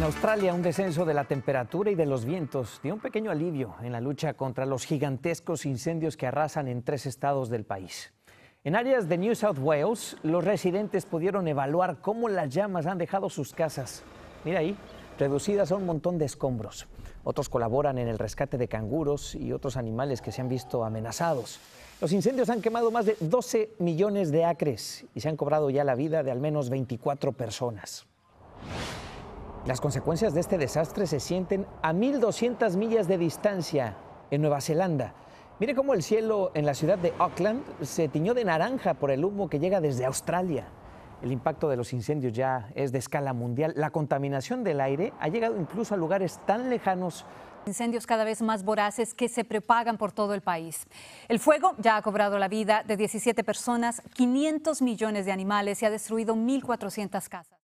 En Australia, un descenso de la temperatura y de los vientos dio un pequeño alivio en la lucha contra los gigantescos incendios que arrasan en tres estados del país. En áreas de New South Wales, los residentes pudieron evaluar cómo las llamas han dejado sus casas. Mira ahí, reducidas a un montón de escombros. Otros colaboran en el rescate de canguros y otros animales que se han visto amenazados. Los incendios han quemado más de 12 millones de acres y se han cobrado ya la vida de al menos 24 personas. Las consecuencias de este desastre se sienten a 1.200 millas de distancia en Nueva Zelanda. Mire cómo el cielo en la ciudad de Auckland se tiñó de naranja por el humo que llega desde Australia. El impacto de los incendios ya es de escala mundial. La contaminación del aire ha llegado incluso a lugares tan lejanos incendios cada vez más voraces que se propagan por todo el país. El fuego ya ha cobrado la vida de 17 personas, 500 millones de animales y ha destruido 1.400 casas.